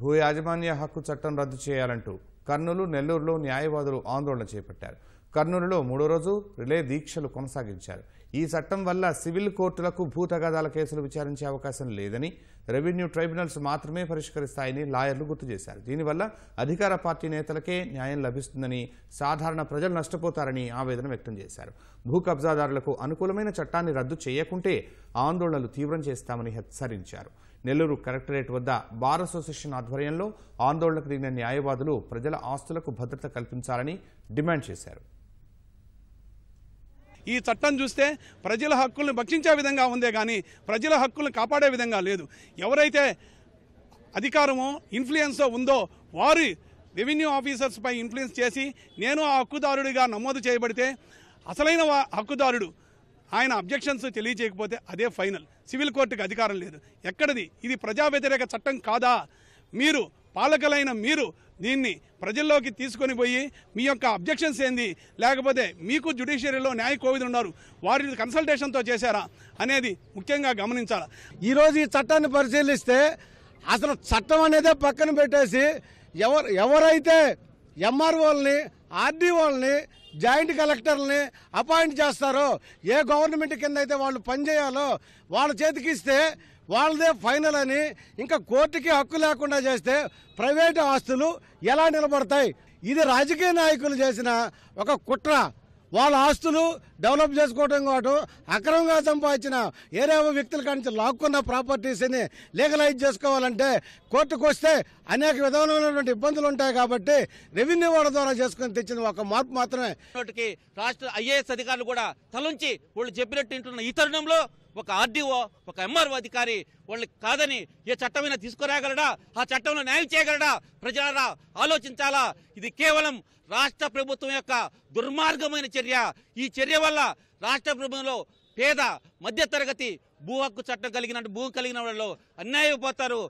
భూ యాజమాన్య హక్కు చట్టం రద్దు చేయాలంటూ కర్నూలు నెల్లూరులో న్యాయవాదులు ఆందోళన చేపట్టారు కర్నూలులో మూడో రోజు రిలే దీక్షలు కొనసాగించారు ఈ చట్టం వల్ల సివిల్ కోర్టులకు భూతగాదాల కేసులు విచారించే అవకాశం లేదని రెవెన్యూ ట్రైబ్యునల్స్ మాత్రమే పరిష్కరిస్తాయని లాయర్లు గుర్తు చేశారు దీనివల్ల అధికార పార్టీ నేతలకే న్యాయం లభిస్తుందని సాధారణ ప్రజలు నష్టపోతారని ఆవేదన వ్యక్తం చేశారు భూ కబ్జాదారులకు అనుకూలమైన చట్టాన్ని రద్దు చేయకుంటే ఆందోళనలు తీవ్రం చేస్తామని హెచ్చరించారు నెల్లూరు కలెక్టరేట్ వద్ద బార్ అసోసియేషన్ ఆధ్వర్యంలో ఆందోళనకు దిగిన న్యాయవాదులు ప్రజల ఆస్తులకు భద్రత కల్పించాలని డిమాండ్ చేశారు ఈ చట్టం చూస్తే ప్రజల హక్కులను భక్షించే విధంగా ఉందే కానీ ప్రజల హక్కులను కాపాడే విధంగా లేదు ఎవరైతే అధికారమో ఇన్ఫ్లుయెన్సో ఉందో వారి రెవెన్యూ ఆఫీసర్స్ పై ఇన్ఫ్లుయెన్స్ చేసి నేను ఆ హక్కుదారుడిగా నమోదు చేయబడితే అసలైన హక్కుదారుడు ఆయన అబ్జెక్షన్స్ తెలియజేయకపోతే అదే ఫైనల్ సివిల్ కోర్టుకు అధికారం లేదు ఎక్కడది ఇది ప్రజా వ్యతిరేక చట్టం కాదా మీరు పాలకులైన మీరు దీన్ని ప్రజల్లోకి తీసుకొని పోయి మీ యొక్క అబ్జెక్షన్స్ ఏంది లేకపోతే మీకు జుడిషియరీలో న్యాయ కోవిధులు ఉన్నారు వారిని కన్సల్టేషన్తో చేశారా అనేది ముఖ్యంగా గమనించాలి ఈరోజు ఈ చట్టాన్ని పరిశీలిస్తే అసలు చట్టం అనేదే పక్కన పెట్టేసి ఎవరు ఎవరైతే ఎంఆర్ఓల్ని ఆర్డీఓల్ని జాయింట్ కలెక్టర్ని అపాయింట్ చేస్తారో ఏ గవర్నమెంట్ కింద అయితే వాళ్ళు పనిచేయాలో వాళ్ళ చేతికిస్తే వాళ్ళదే ఫైనల్ అని ఇంకా కోర్టుకి హక్కు లేకుండా చేస్తే ప్రైవేటు ఆస్తులు ఎలా నిలబడతాయి ఇది రాజకీయ నాయకులు చేసిన ఒక కుట్ర వాళ్ళ ఆస్తులు డెవలప్ చేసుకోవడం కాదు అక్రమంగా సంపాదించిన ఏరేవో వ్యక్తుల కానించి లాక్కున్న ప్రాపర్టీస్ని లీగలైజ్ చేసుకోవాలంటే కోర్టుకు వస్తే అనేక విధమైనటువంటి ఇబ్బందులు ఉంటాయి కాబట్టి రెవెన్యూ వాళ్ళ ద్వారా చేసుకుని తెచ్చిన ఒక మార్పు మాత్రమే నోటికి రాష్ట్ర ఐఏఎస్ అధికారులు కూడా తలంచి వాళ్ళు చెప్పినట్టు వింటున్న ఈ తరుణంలో ఒక ఆర్డీఓ ఒక ఎంఆర్ఓ అధికారి వాళ్ళకి కాదని ఏ చట్టమైన తీసుకురాగలడా ఆ చట్టంలో న్యాయం చేయగలడా ప్రజలరా ఆలోచించాలా ఇది కేవలం రాష్ట్ర ప్రభుత్వం యొక్క దుర్మార్గమైన చర్య ఈ చర్య అందువల్ల రాష్ట్ర ప్రభుత్వంలో పేద మధ్యతరగతి భూ హక్కు చట్టం కలిగినట్టు భూమి కలిగిన వాళ్ళలో అన్యాయపోతారు